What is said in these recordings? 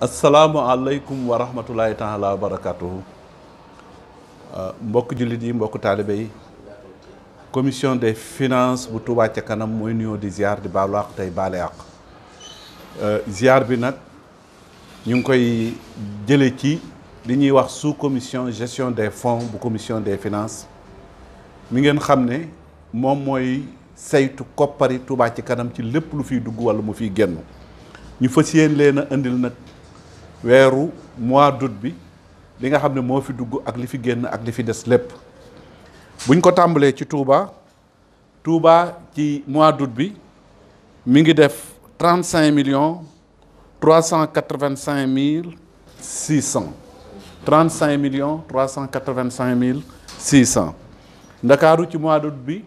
alaykum wa rahmatullahi taala wa barakatuhu euh, mbok julit yi mbok taalibe yi commission des finances bu Touba ci kanam moy nuyoo di ziar di baalu tay tey euh ziar bi nak ñung koy jële ci li ñuy wax sous commission gestion des fonds bu commission des finances mi ngeen xamné mom moy saytu koppari Touba ci kanam ci lepp lu fiy dugg wala mu fiy génn ñu fas leena andil nak wéru mois d'août bi li nga xamné mo fi dugg ak li fi génn ak li fi dess lepp buñ ko tambalé ci Touba Touba ci mois bi mi ngi def 35 millions 385 600 35 millions 385 600 Dakar ci mois d'août bi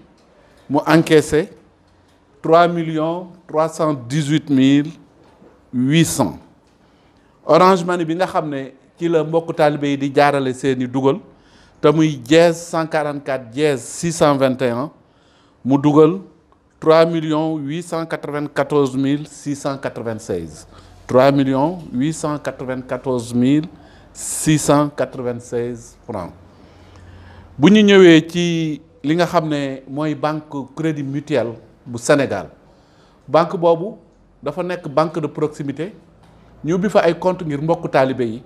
mu encaissé 3 millions 318 800 Orange Money bi nga xam ne ci la mbokku taalibe yi di jaarale seeni dugal te muy 144 jeez 621 mu dugal 3 millions 894 696 3 millions 894 696 francs bu ñu ñëwee ci li nga banque crédit mutuel bu Sénégal banque boobu dafa nekk banque de proximité ñu ubbi fa ay compte ngir mbokk taalibe yi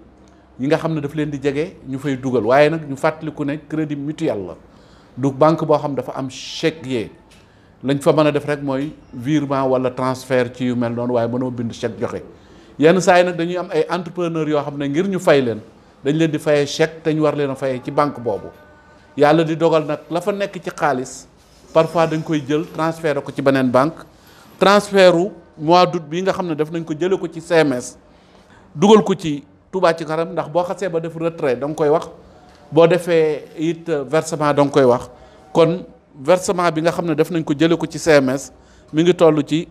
ñi nga xam ne daf leen di jege ñu fay dugal waaye nag ñu fàttaliku ne crédit mutuel la du banque boo xam ne dafa am chèque lañ fa mën a def rek mooy virement wala transfert ci yu mel noonu waaye mënoo bind chèque joxe yenn saa yi nag dañuy am ay entrepreneur yoo xam ne ngir ñu fay leen dañ leen di fayee chèque te ñu war leen a fayee ci banque boobu yàlla di dogal nag la fa nekk ci xaalis parfois dañ koy jël transféré ko ci beneen banque transfert mois d'août bi nga xam ne daf nañ ko jëlee ko ci CMS dugal ko ci Touba ci karam ndax bo xasse ba def retrait dang koy wax bo defé it versement dang koy wax kon versement bi nga xam def nañ ko jël ko ci CMS mi ngi tollu ci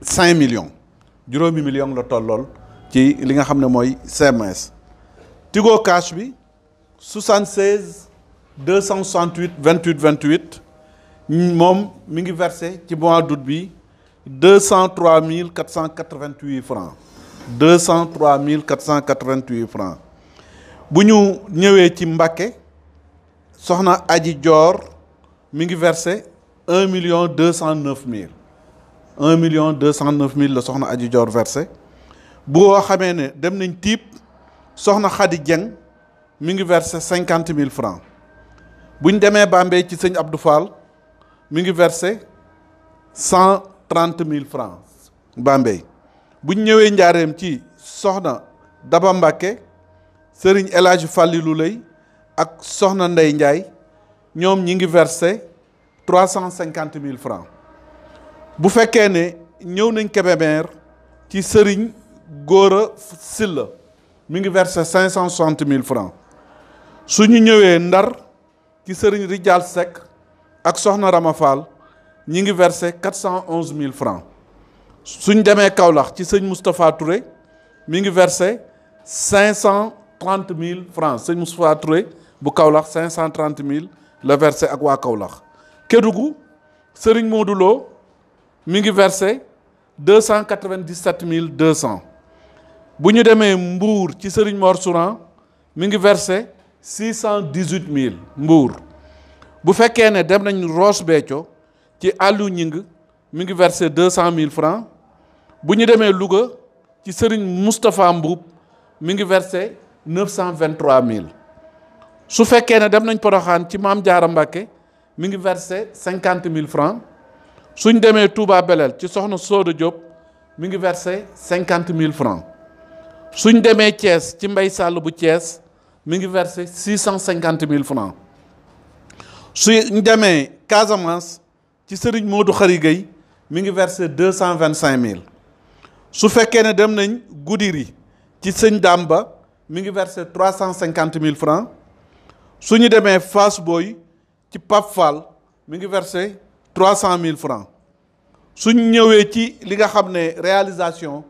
cinq millions juroomi millions la tollol ci li nga xam moy Tigo cash bi 76 268 28 28 mom mi ngi versé ci mois d'août bi 203 488 francs 203 488 francs bu ñu ñëwee ci Mbacké soxna Aji Dior nous versé 1 million 209 000. 1 million 209 000 la soxna Aji Dior versé boo xamee ne dem nañ tiib soxna Dieng versé 50 000 francs bu nous demee Bambey ci versé 130 000 francs Bambey buñ ñëwee njaareem ci soxna Daba Mbàkke sëriñ El Hadj Fàllilu lay ak soxna Ndey Njaay ñoom ñi ngi versé trois cent cinquante mille francs bu fekkee ne ñëw nañ Kébémer ci sëriñ Góora Silla mi ngi versé cinq cent soixante mille francs su ñu ñëwee Ndar ci sëriñ Rijal Seck ak soxna Rama Fall ñi ngi versé quatre cent onze mille francs suñ demee kaolax ci sëñ mustapha touré mi ngi versé 530 000 francs sëñ mustapha touré bu kaolax 530 000. Le versé ak waa kaolax kédugu sëriñ modou mi ngi versé 297 200 bu ñu demee mbuur ci sëriñ morsouran mi ngi versé 618 000 mbuur bu fekkee ne dem roche bétio ci ñing versé 200 000 francs bu ñu demee Louga ci Serigne Moustapha Mboup mi ngi versé neuf cent vingt mille su fekkee ne dem nañ Poroxaan ci Maam Jaara Mbàkke mi ngi versé cinquante mille francs suñ demee Touba Belel ci Soxna Sooda Diop mi ngi versé cinquante mille francs suñ demee Thiès ci Mbay Sàll bu Thiès mi ngi versé six cent cinquante mille francs suñ demee Casamance ci Serigne Modou Khary Gueye mi ngi versé deux cent vingt cinq mille su fekkee ne dem nañ Goudiry ci sëñ daam ba mi ngi versé trois cent cinquante mille francs su ñu demee Fass booy ci Pape Fall mi ngi versé trois cent mille francs su ñu ñëwee ci li nga xam ne réalisation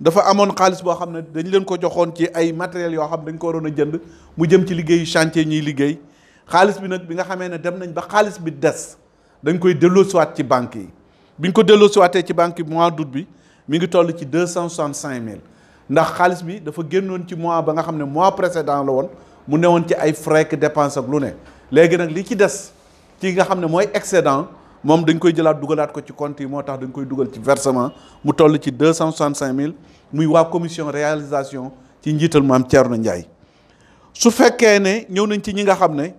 dafa amoon xaalis boo xam ne dañ leen ko joxoon ci ay matériels yoo xam ne dañ ko waroon a jënd mu jëm ci liggéeyu chantier ñuy liggéey xaalis bi nag bi nga xamee ne dem nañ ba xaalis bi des dañ koy delloosiwaat ci banque yi bi ñu ko delloosiwaatee ci banque mois d'août mingi ngi toll ci 265000 ndax xaalis bi dafa génnoon ci mois ba nga xam mois précédent la won mu newoon ci ay frais dépenses ak lu ne léegi nak li ci dess ci nga xam moy excédent mom dañ koy jëlat dugalaat ko ci compte yi motax dañ koy dugal ci versement mu toll ci 265000 muy wa commission réalisation ci njiital maam Thierno Ndiaye su fekke ne ñew nañ ci ñi nga xam ne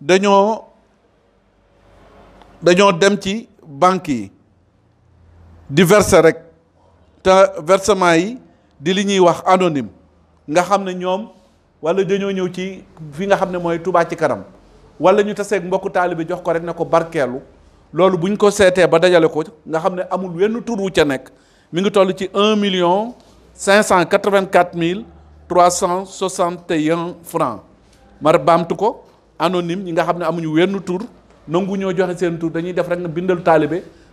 dañoo dañoo dem ci banque yi di verser rek. te versement yi di li ñuy wax anonyme nga xam ne ñoom wala dañoo ñëw ci fi nga xam ne mooy Touba ci kanam wala ñu taseeg mbokku taalibe jox ko rek ne ko barkeelu loolu bu ñu ko seetee ba dajale ko nga xam ne amul wenn tur wu ca nekk mi ngi toll ci un million cinq cent quatre-vingt-quatre mille trois cent soixante et un francs mar baamtu ko anonyme ñi nga xam ne amuñu wenn tur nangu ñoo joxe seen tur dañuy def rek nga bindal taalibe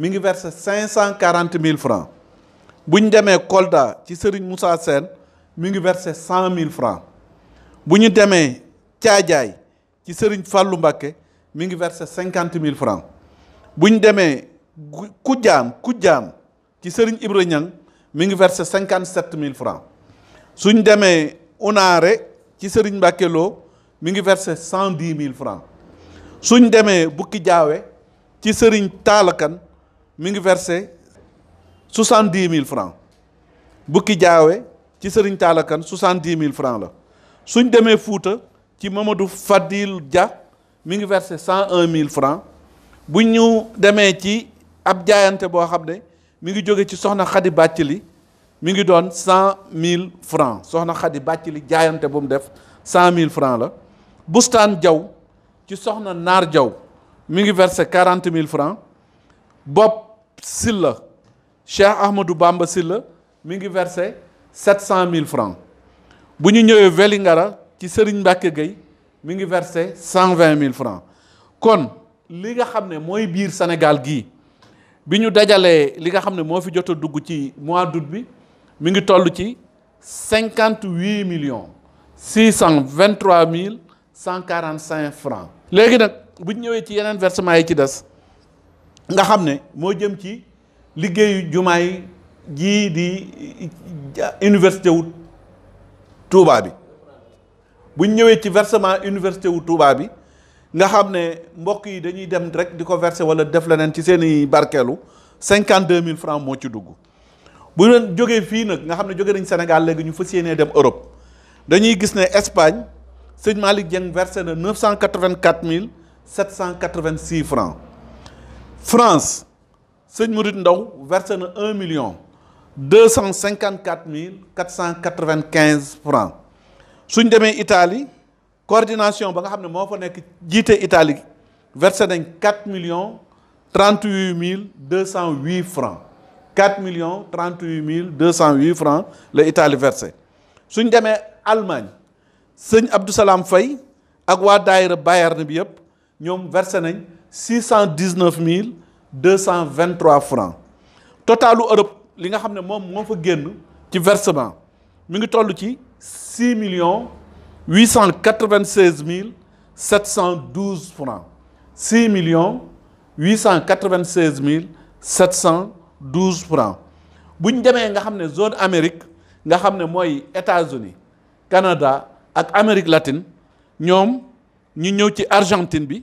mi ngi verse cinq cent quarante mille francs bu ñu demee Kolda ci Serigne Moussa Sène mi ngi verse cent mille francs bu ñu demee Thiadiaye ci Serigne Fallou Mbacké mi ngi verse cinquante mille francs bu ñu demee Koudiam Koudiam ci Serigne Ibra mi ngi verse cinquante sept mille francs suñ demee Unaare ci Serigne Mbacké Lo mi ngi verse cent dix mille francs suñ demee Bukki Jaawe ci Serigne Taalakan mingi versé 70 000 francs. Bouki Diawe, ci 70 000 francs la. Suñ démé fouta ci Mamadou Fadil Dia mingi versé 101 000 francs. Buñ ñu démé ci ab jaayante bo xamné mingi joggé ci soxna Khadi 100 000 francs. Soxna Khadi Batili jaayante 100 000 francs la. Boustane Nar versé 40 000 francs sila Cheikh Ahmadou Bamba Silla, il a versé 700 000 francs. Si evelingara, Velingara, qui est Serigne Bakke Gueye, il versé 120 000 francs. Kon, ce que vous savez, c'est que le Sénégal, quand nous avons dit ce que vous savez, c'est que le 58 millions 623 145 francs. Maintenant, si nous sommes à Yenen Versement, nga xamné mo jëm ci liggéeyu jumaay ji di université wu Touba bi bu ñëwé ci versement université wu Touba bi nga xamné mbokk yi dañuy dem rek diko verser wala def lenen ci seeni barkeelu cinquante deux francs mo ci dugg bu leen joggé fi nak nga xamné joggé jóge nañ Sénégal légui ñu fassiyéné dem Europe dañuy gis né Espagne sëñ malik Dieng verser na neuf cent francs France sëñ Mourid Ndaw verse 1 un million deux cent cinquante quatre mille quatre cent quatre vingt quinze francs suñ Démé Italie coordination ba nga xam ne fa nekk Italie verse 4 quatre millions trente huit mille deux cent huit francs quatre millions trente huit mille deux cent huit francs la Italie versé suñ Démé Allemagne sëñ Abdou Salam Faye ak waa daayira Bayern bi yëpp ñoom versé nañ. 619 223 francs Total Europe ce nga xam ne moom moo fa versement mi 6 896 712 francs 6 896 712 francs Si vous avons nga zone Amérique nous avons des États-Unis Canada et Amérique latine nous avons ñëw Argentine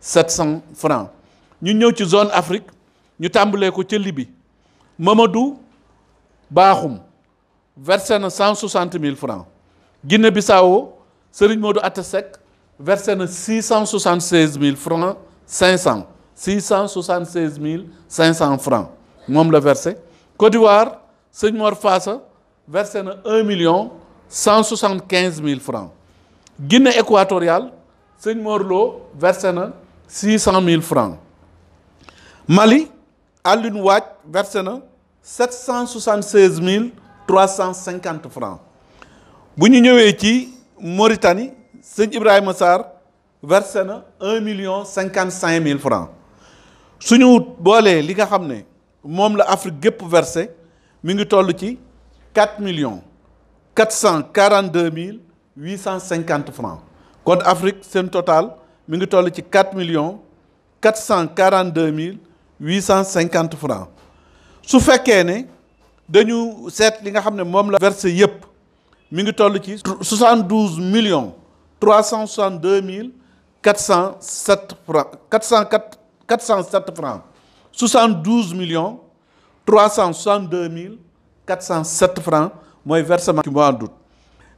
700 francs ñu dans ci zone Afrique ñu côté ko la Libye Mamadou Bahoum, versé 160 000 francs Guinée Bissau Serigne Modou Atta versé na 676 000 francs 500 676 500 francs Nous le versé Côte d'Ivoire Serigne Mor versé na 1 million 175 000 francs Guinée équatoriale Sëñ Morlo, versé na 600 000 francs Mali Alioune l'unwak versé 776 350 francs bu ñu Mauritanie Saint Ibrahim Massar, versé 1 million 55 000 francs Si nous li nga xam l'Afrique Afrique versé 4 millions 442 850 francs Contre Afrique un total mi ngi ci millions 442 850 francs su fekkee ne dañu li nga versé yep. mi ngi ci millions 362 407 francs 407 francs 72 millions 362 407 francs mooy versement ci mois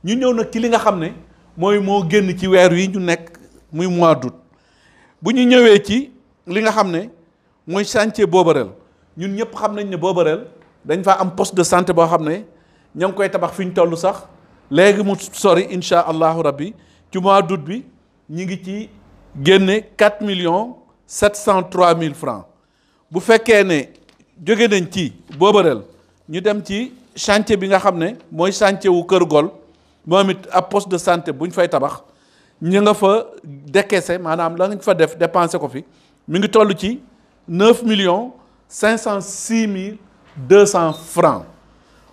ñu ñëw nag ci li nga xam ne génn muy mois d'août bu ñu ñëwee ci li nga xam ne mooy chantier Bobarel ñun ñëpp xam nañ ne Bobarel dañ fa am poste de santé boo xam ne ña ngi koy tabax fi ñu toll sax léegi mu sori insha allahu rabbi ci mois d'août bi ñu ngi ci génne 4 millions 703 mille francs bu fekkee ne jóge nañ ci Bobarel ñu dem ci chantier bi nga xam ne mooy chantier wu Kër Gol moom it ab poste de santé buñ fay tabax ñu nga fa décaissé maanaam la nga fa def dépensé ko fi mi ngi toll ci neuf millions cinq mille deux francs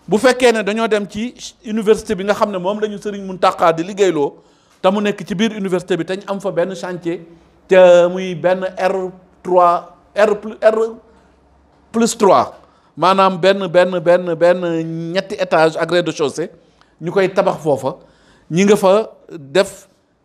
bu fekkee ne dañoo dem ci université bi nga xam ne moom la ñu Serigne Mountakha di liggéeyloo te mu nekk ci biir université bi tañ am fa benn chantier te muy benn R3 R plus R plus 3 maanaam benn benn benn benn ñetti étage ak rez-de-chaussée ñu koy tabax foofa ñi nga fa def.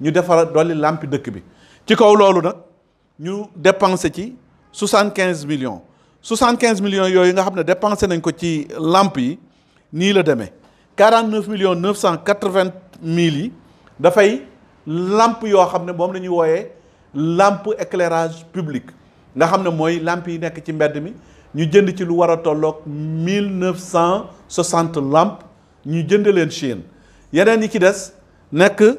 ñu défar doli lampi dëkk bi ci kaw loolu nag ñu dépensé ci 75 millions 75 millions yooyu nga xam ne dépensé nañ ko ci lampe ni le la 49 millions 980 mille yi dafay lampe yoo xam ne moom lampe éclairage public nga xam ne mooy lampe yi nekk ci mbedd mi ñu jënd ci lu war a tolloog 1960 lampe ñu jënd leen chine yeneen yi ci des que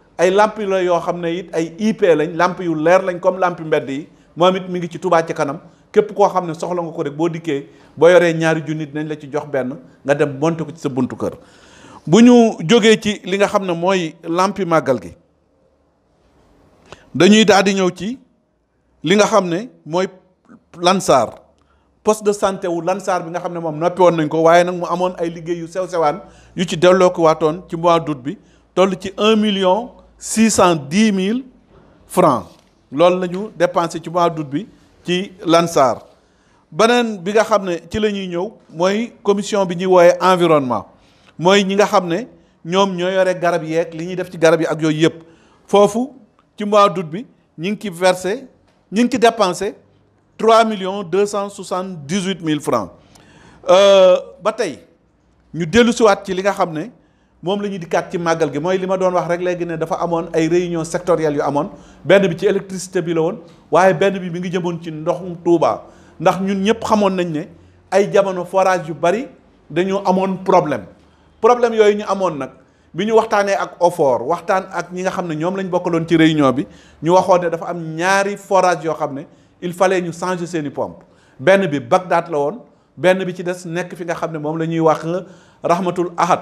ay lamp yu la yoo xam ne it ay IP lañ làmp yu leer lañ comme lamp mbedd yi moom it mi ngi ci Touba ci kanam képp koo xam ne soxla nga ko rek boo dikkee boo yoree ñaari junni dinañ la ci jox benn nga dem monte ko ci sa buntu kër bu ñu jógee ci li nga xam ne mooy lampi màggal gi dañuy daal di ñëw ci li nga xam ne mooy Lansar poste de santé wu Lansar bi nga xam ne moom noppi woon nañ ko waaye nag mu amoon ay liggéey yu sew sewaan yu ci delloo ko ci mois d'août bi toll ci un million six cent francs loolu la ñu dépensé ci mois d'août bi ci Lansar benen bi nga xamné ci lañuy ñëw moy commission bi ñi woyé environnement moy ñi nga xamné ñom ñoom ñoo garab yeeg li ñi def ci garab yi ak yooyu yëpp foofu ci mois d'août bi ñi ngi ci versé ñu ngi ci dépensé trois millions deux cent soixante dix francs euh, ba tey ñu dellu wat ci li nga xamné moom la ñuy dikkaat ci màggal gi mooy li ma doon wax rek léegi ne dafa amoon ay réunion sectorielles yu amoon benn bi ci électricité bi la woon waaye benn bi mi ngi jëmoon ci ndoxum Touba ndax ñun ñëpp xamoon nañ ne ay jamono forage yu bari dañoo amoon problème problème yooyu ñu amoon nag bi ñu waxtaanee ak OFOR waxtaan ak ñi nga xam ne ñoom lañu bokkaloon ci réunion bi ñu waxoon ne dafa am ñaari forage yoo xam ne il fallait ñu changer seeni pompe benn bi Bagdad la woon benn bi ci des nekk fi nga xam ne moom la ñuy wax Rahmatul Ahad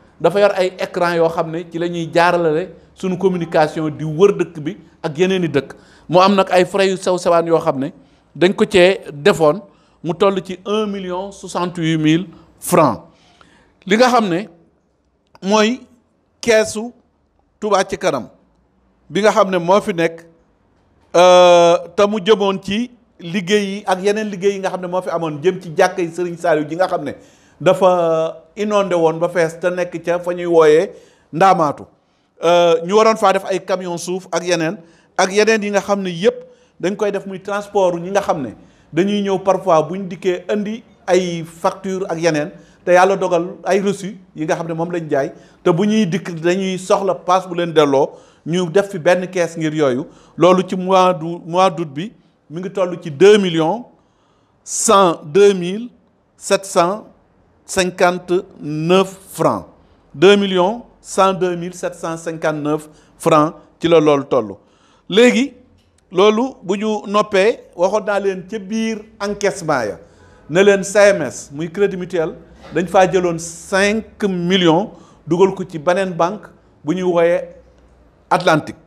dafa yor ay écran yoo xam ne ci la ñuy jaaralale suñu communication di wër dëkk bi ak yeneen i dëkk moo am nag ay frais yu sew sewaan yoo xam ne dañ ko cee defoon mu toll ci un million soixante huit mille francs li nga xam ne mooy keesu Touba ci kanam bi nga xam ne moo fi nekk euh, te mu jëmoon ci liggéey yi ak yeneen liggéey yi nga xam ne moo fi amoon jëm ci jàkka yi Serigne Saliou ji nga xam ne dafa inondé woon ba fees te nekk ca fa ñuy wooyee ndaamaatu euh, ñu waroon faa def ay camion suuf ak yeneen ak yeneen yi nga xam ne yëpp dañ koy def muy transport ñi nga xam ne dañuy ñëw parfois buñ dikkee indi ay facture ak yeneen te yàlla dogal ay reçu yi nga xam ne moom lañ jaay te bu ñuy dikk dañuy soxla paas bu leen delloo ñu def fi benn kees ngir yooyu loolu ci mois du mois d'août bi mi ngi toll ci deux millions cent deux mille sept cent 59 francs 2 millions 102 759 francs ci la lolo. toll léegi loolu bu ñu noppee waxoon naa encaissement ya ne un CMS muy crédit mutuel dañ fa 5 millions dugal ko ci banen banque buñu woyé Atlantique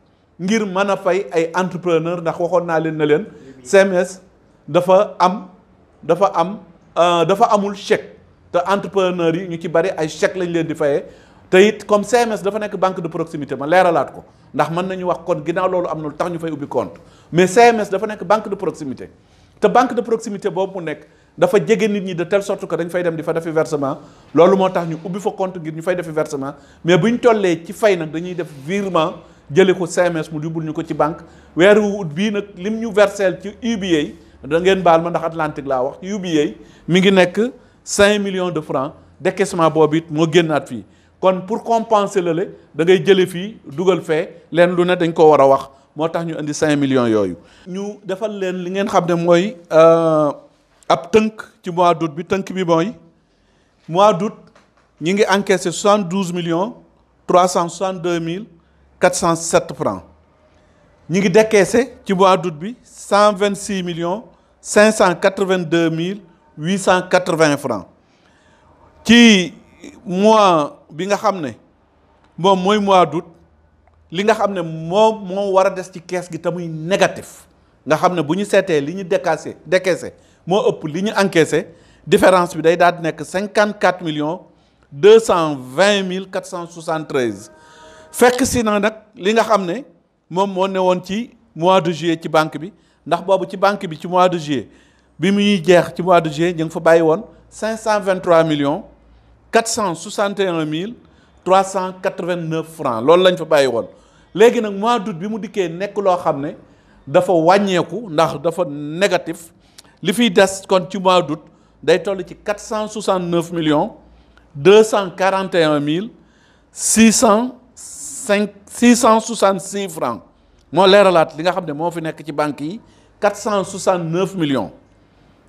ngir mën fay ay entrepreneur ndax waxoon na len ne CMS dafa am dafa am euh, dafa amul chèque te entrepreneur yi ñu ci bari ay chèque lañ leen di fayee te it comme CMS dafa nekk banque de proximité ma leeralaat ko ndax mën nañu wax kon ginnaaw loolu am na lu tax ñu fay ubbi compte mais CMS dafa nekk banque de proximité te banque de proximité boobu mu nekk dafa jege nit ñi de telle sort que dañ fay dem di fa defi versement loolu moo tax ñu ubbi fa compte ngir ñu fay defi versement mais bu ñu tollee ci fay nag dañuy def virement jëlee ko CMS mu yóbbul ñu ko ci banque weeru ut bii nag lim ñu verseel ci UBA da ngeen baal ma ndax Atlantique laa wax ci mi ngi nekk. 5 millions de francs décaissement bobu mo gennat fi kon pour compenser le lé da ngay jëlé fi duggal fé de lu né dañ ko wara wax motax ñu 5 millions yoyu ñu défal lén li ngén xamné moy euh ab teunk ci mois d'août bi teunk bi mois ñi ngi encaissé 112 millions 362 407 francs ñi ngi décaissé ci mois bi 126 millions 582 000 880 francs ci mois bi nga xamné mom moy mois d'août li nga xamné ne mo wara dess des ci caisse gi tamuy négatif nga xamné buñu sété liñu seetee li ñu décaissé décaissé ëpp encaissé différence bi day daal nek 54 millions 220 473. fekk si na li nga xamné ne mo néwon ci mois de juillet ci banque bi ndax bobu ci banque bi ci mois de juillet bi mu ñuy jeex ci mois de juin ñu ngi fa bàyyi woon cinq millions quatre cent mille trois francs loolu lañ fa bàyyi woon léegi nag mois d'août bi mu dikkee nekk loo xam ne dafa wàññeeku ndax dafa négatif li fiy des kon ci mois d'août day toll ci 469 millions deux cent quarante mille six francs moo leeralaat li nga xam ne moo fi nekk ci banque yi 469 millions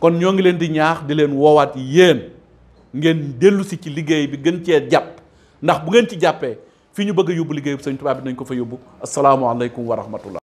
kon ñoo ngi leen di ñaax di leen woowaat yéen ngeen dellu si ci liggéey bi gën cee jàpp ndax bu ngeen ci jàppee fi ñu bëgg a yóbbu liggéey bu sëñ Tuubaa bi nañ ko fa yóbbu asalaamaaleykum wa rahmatullah